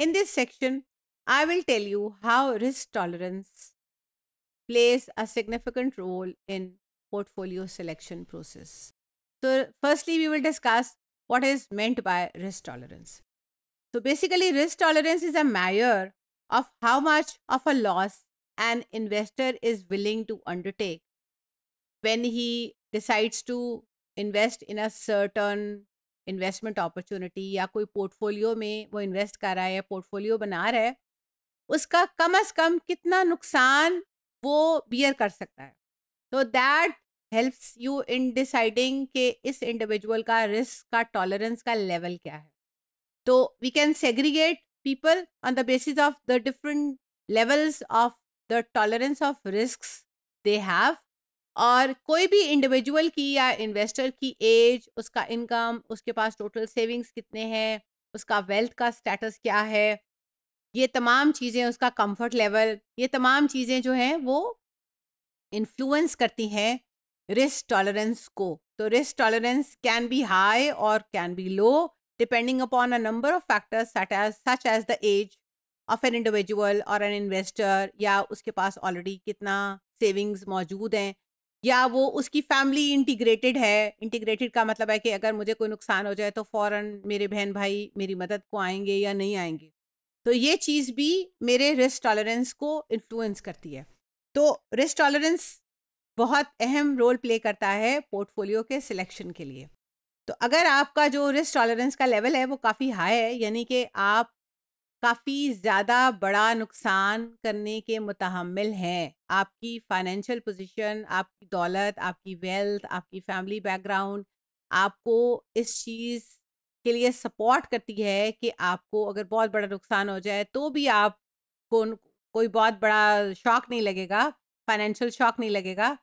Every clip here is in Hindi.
In this section, I will tell you how risk tolerance plays a significant role in portfolio selection process. So firstly, we will discuss what is meant by risk tolerance. So basically, risk tolerance is a measure of how much of a loss an investor is willing to undertake when he decides to invest in a certain investment opportunity या कोई पोर्टफोलियो में वो इन्वेस्ट कर रहा है या पोर्टफोलियो बना रहा है उसका कम अज कम कितना नुकसान वो बियर कर सकता है तो that helps you in deciding कि इस इंडिविजुअल का रिस्क का टॉलरेंस का लेवल क्या है तो we can segregate people on the basis of the different levels of the tolerance of risk they have और कोई भी इंडिविजुअल की या इन्वेस्टर की एज उसका इनकम उसके पास टोटल सेविंग्स कितने हैं उसका वेल्थ का स्टेटस क्या है ये तमाम चीज़ें उसका कंफर्ट लेवल ये तमाम चीज़ें जो हैं वो इन्फ्लुएंस करती हैं रिस्क टॉलरेंस को तो risk tolerance can be high और can be low depending upon a number of factors such as the age of an individual और एन इन्वेस्टर या उसके पास ऑलरेडी कितना सेविंग्स मौजूद हैं या वो उसकी फैमिली इंटीग्रेटेड है इंटीग्रेटेड का मतलब है कि अगर मुझे कोई नुकसान हो जाए तो फौरन मेरे बहन भाई मेरी मदद को आएंगे या नहीं आएंगे तो ये चीज़ भी मेरे रिस्क टॉलरेंस को इन्फ्लुएंस करती है तो रिस्क टॉलरेंस बहुत अहम रोल प्ले करता है पोर्टफोलियो के सिलेक्शन के लिए तो अगर आपका जो रिस्क टॉलरेंस का लेवल है वो काफ़ी हाई है यानी कि आप काफ़ी ज़्यादा बड़ा नुकसान करने के मुतहमल हैं आपकी फाइनेंशियल पोजीशन आपकी दौलत आपकी वेल्थ आपकी फैमिली बैकग्राउंड आपको इस चीज़ के लिए सपोर्ट करती है कि आपको अगर बहुत बड़ा नुकसान हो जाए तो भी को, कोई बहुत बड़ा शौक नहीं लगेगा फाइनेंशियल शौक नहीं लगेगा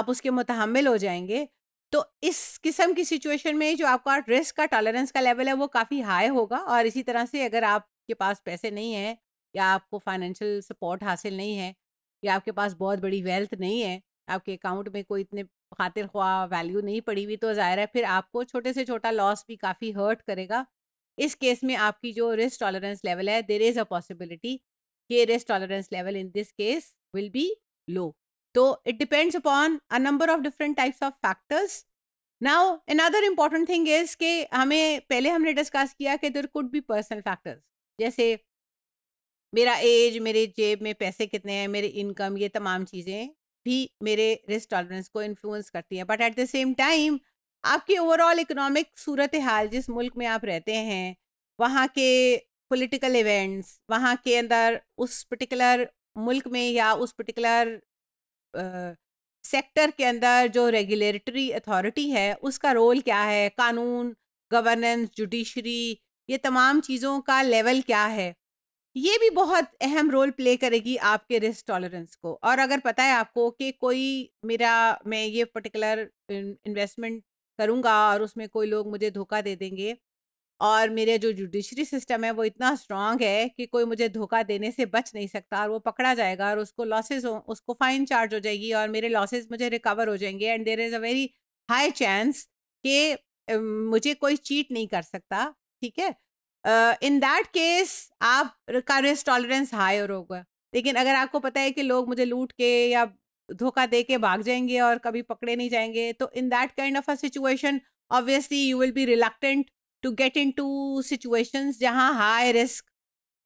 आप उसके मुतहमल हो जाएंगे तो इस किस्म की सिचुएशन में जो आपका रिस्क का टॉलरेंस का लेवल है वो काफ़ी हाई होगा और इसी तरह से अगर आप आपके पास पैसे नहीं है या आपको फाइनेंशियल सपोर्ट हासिल नहीं है या आपके पास बहुत बड़ी वेल्थ नहीं है आपके अकाउंट में कोई इतने खातिर ख्वा वैल्यू नहीं पड़ी हुई तो ज़ाहिर है फिर आपको छोटे से छोटा लॉस भी काफ़ी हर्ट करेगा इस केस में आपकी जो रिस्क टॉलरेंस लेवल है देर इज़ अ पॉसिबिलिटी कि risk tolerance level in this case will be low तो it depends upon a number of different types of factors now another important thing is के हमें पहले हमने डिस्कस किया कि there could be personal factors जैसे मेरा एज, मेरे जेब में पैसे कितने हैं, मेरी इनकम ये तमाम चीज़ें भी मेरे रिस्क टॉलरेंस को इन्फ्लुएंस करती हैं। But at the same time आपकी ओवरऑल इकोनॉमिक सूरत हाल जिस मुल्क में आप रहते हैं, वहाँ के पॉलिटिकल इवेंट्स, वहाँ के अंदर उस पर्टिकुलर मुल्क में या उस पर्टिकुलर सेक्टर के अंदर जो रेगुलेटरी अथॉरिटी है, उसका रोल क्या है? कानून, गवर्नेंस, जुडिशरी ये तमाम चीज़ों का लेवल क्या है ये भी बहुत अहम रोल प्ले करेगी आपके रिस्क टॉलरेंस को और अगर पता है आपको कि कोई मेरा मैं ये पर्टिकुलर इन्वेस्टमेंट करूँगा और उसमें कोई लोग मुझे धोखा दे देंगे और मेरे जो जुडिशरी सिस्टम है वो इतना स्ट्रांग है कि कोई मुझे धोखा देने से बच नहीं सकता और वो पकड़ा जाएगा और उसको लॉसेज हो उसको फाइन चार्ज हो जाएगी और मेरे लॉसेज मुझे रिकवर हो जाएंगे and there is a very high chance कि मुझे कोई चीट नहीं कर सकता ठीक है इन दैट केस आप का रिस्क टॉलरेंस हायर होगा लेकिन अगर आपको पता है कि लोग मुझे लूट के या धोखा दे के भाग जाएंगे और कभी पकड़े नहीं जाएंगे तो in that kind of a situation obviously you will be reluctant to get into situations जहाँ हाई रिस्क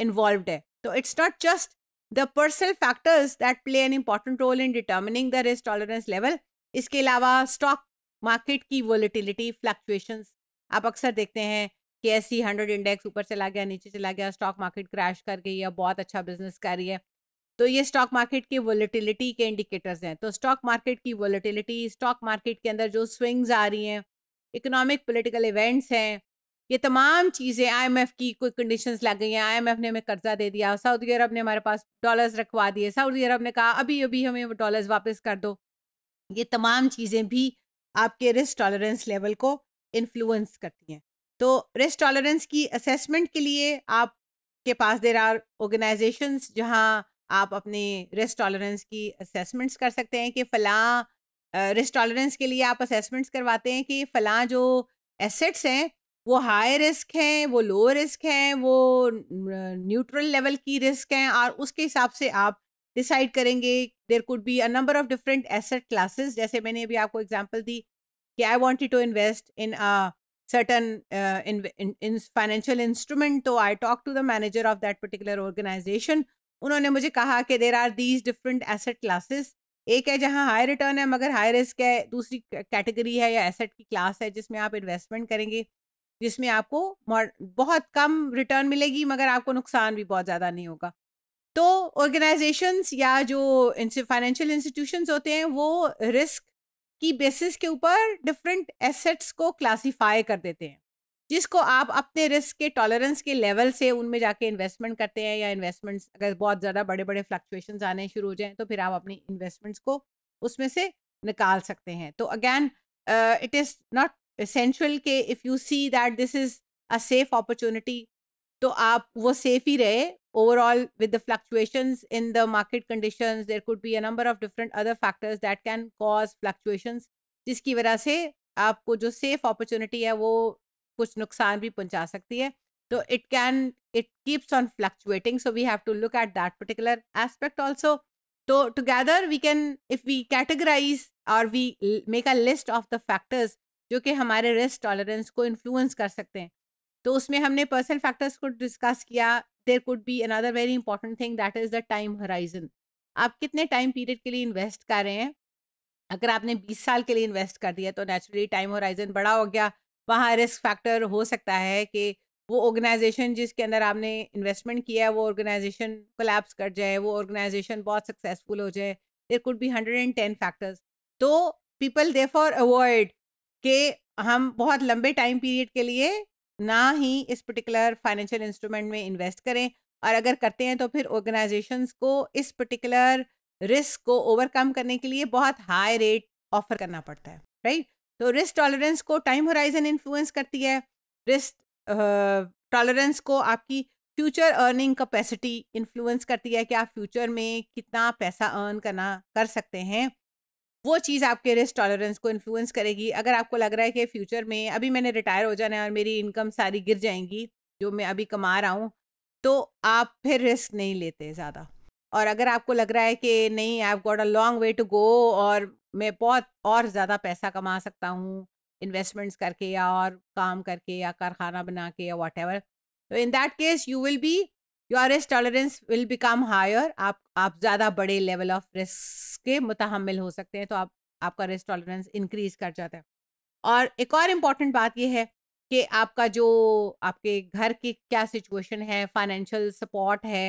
इन्वॉल्व है तो it's not just the personal factors that play an important role in determining the risk tolerance level इसके अलावा स्टॉक मार्केट की वॉलिटिलिटी फ्लक्चुएशंस आप अक्सर देखते हैं कि एस सी हंड्रेड इंडेक्स ऊपर चला गया नीचे चला गया स्टॉक मार्केट क्रैश कर गई या बहुत अच्छा बिजनेस कर रही है तो ये स्टॉक मार्केट की वॉलिटिलिटी के इंडिकेटर्स हैं तो स्टॉक मार्केट की वॉलिटिलिटी स्टॉक मार्केट के अंदर जो स्विंग्स आ रही हैं इकोनॉमिक पोलिटिकल इवेंट्स हैं ये तमाम चीज़ें आईएमएफ की कोई कंडीशंस लग गई हैं आईएमएफ ने हमें कर्जा दे दिया सऊदी अरब ने हमारे पास डॉलर्स रखवा दिए सऊदी अरब ने कहा अभी अभी हमें डॉलर्स वापस कर दो ये तमाम चीज़ें भी आपके रिस्क टॉलरेंस लेवल को इन्फ्लुएंस करती हैं तो रिस्क टॉलरेंस की असेसमेंट के लिए आप के पास देर आर ऑर्गेनाइजेशन जहाँ आप अपने रिस्क टॉलरेंस की असेसमेंट्स कर सकते हैं कि फ़लाँ रिस्क टॉलरेंस के लिए आप असेसमेंट्स करवाते हैं कि फ़लाँ जो एसेट्स हैं वो हाई रिस्क हैं वो लो रिस्क हैं वो न्यूट्रल लेवल की रिस्क हैं और उसके हिसाब से आप डिसाइड करेंगे there could be a number of different asset classes जैसे मैंने अभी आपको एग्जांपल दी कि I wanted to invest in a certain uh, in, in, in financial instrument तो I talked to the manager of that particular organization उन्होंने मुझे कहा कि there are these different asset classes एक है जहाँ हाई रिटर्न है मगर हाई रिस्क है दूसरी कैटेगरी है या एसेट की क्लास है जिसमें आप इन्वेस्टमेंट करेंगे जिसमें आपको बहुत कम रिटर्न मिलेगी मगर आपको नुकसान भी बहुत ज़्यादा नहीं होगा तो ऑर्गेनाइजेशंस या जो फाइनेंशियल इंस्टीट्यूशंस होते हैं वो रिस्क की बेसिस के ऊपर डिफरेंट एसेट्स को क्लासीफाई कर देते हैं जिसको आप अपने रिस्क के टॉलरेंस के लेवल से उनमें जाके इन्वेस्टमेंट करते हैं या इन्वेस्टमेंट्स अगर बहुत ज़्यादा बड़े बड़े फ्लक्चुएशंस आने शुरू हो जाएं तो फिर आप अपनी इन्वेस्टमेंट्स को उसमें से निकाल सकते हैं तो again it is not essential के if you see that this is a safe opportunity तो आप वो सेफ ही रहे overall with the fluctuations in the market conditions there could be a number of different other factors that can cause fluctuations जिसकी वजह से आपको जो सेफ अपॉर्चुनिटी है वो कुछ नुकसान भी पहुंचा सकती है तो it can it keeps on fluctuating so we have to look at that particular aspect also तो together we can if we categorise और we make a list of the factors जो कि हमारे रिस्क टॉलरेंस को इन्फ्लुएंस कर सकते हैं तो उसमें हमने पर्सनल फैक्टर्स को डिस्कस किया there could be another very important thing that is the time horizon आप कितने टाइम पीरियड के लिए इन्वेस्ट कर रहे हैं अगर आपने 20 साल के लिए इन्वेस्ट कर दिया तो नेचुरली टाइम होराइजन बड़ा हो गया वहाँ रिस्क फैक्टर हो सकता है कि वो ऑर्गेनाइजेशन जिसके अंदर आपने इन्वेस्टमेंट किया है वो ऑर्गेनाइजेशन कोलैप्स कर जाए वो ऑर्गेनाइजेशन बहुत सक्सेसफुल हो जाए there could be hundred and ten factors तो पीपल दे फॉर अवॉइड के हम बहुत लंबे टाइम पीरियड के लिए ना ही इस पर्टिकुलर फाइनेंशियल इंस्ट्रूमेंट में इन्वेस्ट करें और अगर करते हैं तो फिर ऑर्गेनाइजेशन को इस पर्टिकुलर रिस्क को ओवरकम करने के लिए बहुत हाई रेट ऑफर करना पड़ता है राइट तो रिस्क टॉलरेंस को टाइम होराइजन इन्फ्लुएंस करती है रिस्क टॉलरेंस को आपकी फ्यूचर अर्निंग कैपेसिटी इन्फ्लुएंस करती है कि आप फ्यूचर में कितना पैसा अर्न करना कर सकते हैं वो चीज़ आपके रिस्क टॉलरेंस को इन्फ्लुएंस करेगी अगर आपको लग रहा है कि फ्यूचर में अभी मैंने रिटायर हो जाना है और मेरी इनकम सारी गिर जाएंगी जो मैं अभी कमा रहा हूँ तो आप फिर रिस्क नहीं लेते ज़्यादा और अगर आपको लग रहा है कि नहीं I got a long way to go और मैं बहुत और ज़्यादा पैसा कमा सकता हूँ इन्वेस्टमेंट्स करके या और काम करके या कारखाना बना के या वॉट तो in that case you will be your risk tolerance will become higher आप आप ज़्यादा बड़े लेवल ऑफ रिस्क के मुतहमल हो सकते हैं तो आप आपका रिस्क टॉलरेंस इंक्रीज कर जाता है और एक और इम्पॉर्टेंट बात यह है कि आपका जो आपके घर की क्या सिचुएशन है फाइनेंशियल सपोर्ट है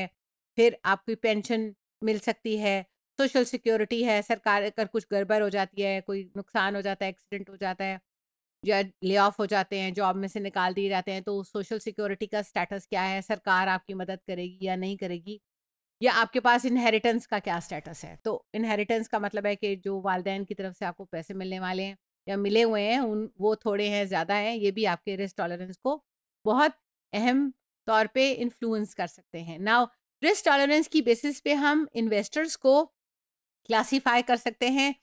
फिर आपकी पेंशन मिल सकती है सोशल सिक्योरिटी है सरकार अगर कुछ गड़बड़ हो जाती है कोई नुकसान हो जाता है एक्सीडेंट हो जाता है या ले ऑफ हो जाते हैं जॉब में से निकाल दिए जाते हैं तो सोशल सिक्योरिटी का स्टेटस क्या है सरकार आपकी मदद करेगी या नहीं करेगी या आपके पास इनहेरिटेंस का क्या स्टेटस है तो इनहेरिटेंस का मतलब है कि जो वालदेन की तरफ से आपको पैसे मिलने वाले हैं या मिले हुए हैं उन वो थोड़े हैं ज़्यादा हैं ये भी आपके रिस्क टॉलरेंस को बहुत अहम तौर पे इन्फ्लुएंस कर सकते हैं नाउ रिस्क टॉलरेंस की बेसिस पे हम इन्वेस्टर्स को क्लासीफाई कर सकते हैं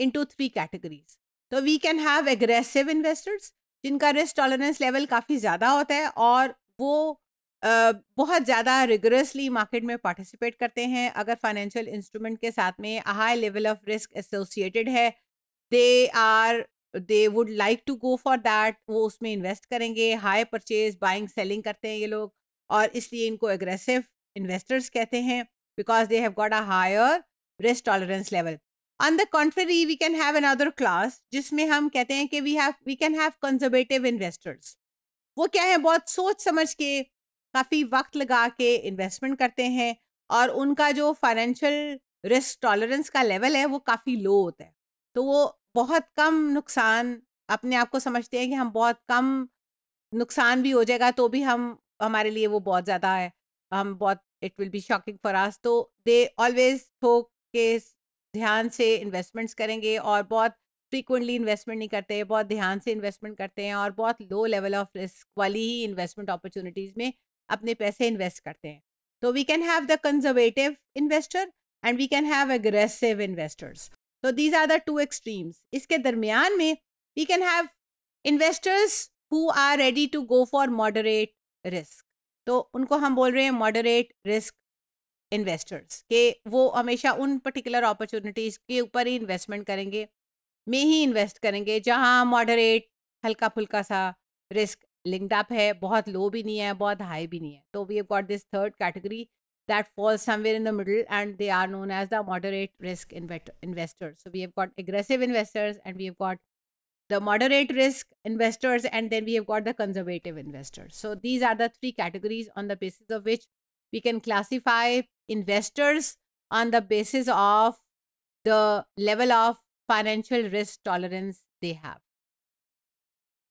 इनटू थ्री कैटेगरीज तो we can have aggressive investors जिनका रिस्क टॉलरेंस लेवल काफ़ी ज़्यादा होता है और वो Uh, बहुत ज़्यादा रिगरसली मार्केट में पार्टिसिपेट करते हैं अगर फाइनेंशियल इंस्ट्रूमेंट के साथ में high level of risk associated है they are they would like to go for that वो उसमें इन्वेस्ट करेंगे हाई परचेज बाइंग सेलिंग करते हैं ये लोग और इसलिए इनको एग्रेसिव इन्वेस्टर्स कहते हैं because they have got a higher risk tolerance level on the contrary we can have another class जिसमें हम कहते हैं कि we have we can have conservative investors वो क्या है बहुत सोच समझ के काफ़ी वक्त लगा के इन्वेस्टमेंट करते हैं और उनका जो फाइनेंशियल रिस्क टॉलरेंस का लेवल है वो काफ़ी लो होता है तो वो बहुत कम नुकसान अपने आप को समझते हैं कि हम बहुत कम नुकसान भी हो जाएगा तो भी हम हमारे लिए वो बहुत ज़्यादा है हम बहुत it will be shocking for us तो दे ऑलवेज थोक के ध्यान से इन्वेस्टमेंट्स करेंगे और बहुत फ्रीक्वेंटली इन्वेस्टमेंट नहीं करते हैं बहुत ध्यान से इन्वेस्टमेंट करते हैं और बहुत लो लेवल ऑफ रिस्क वाली ही इन्वेस्टमेंट अपॉर्चुनिटीज़ में अपने पैसे इन्वेस्ट करते हैं तो we can have the conservative investor and we can have aggressive investors तो these are the two extremes इसके दरमियान में we can have investors who are ready to go for moderate risk तो उनको हम बोल रहे हैं मॉडरेट रिस्क इन्वेस्टर्स के वो हमेशा उन पर्टिकुलर अपॉर्चुनिटीज़ के ऊपर ही इन्वेस्टमेंट करेंगे में ही इन्वेस्ट करेंगे जहाँ मॉडरेट हल्का फुल्का सा रिस्क लिंक्ड अप है बहुत लो भी नहीं है बहुत हाई भी नहीं है तो we have got this third category that fall somewhere in the middle and they are known as the moderate risk investors so we have got aggressive investors and we have got the moderate risk investors and then we have got the conservative investors so these are the three categories on the basis of which we can classify investors on the basis of the level of financial risk tolerance they have.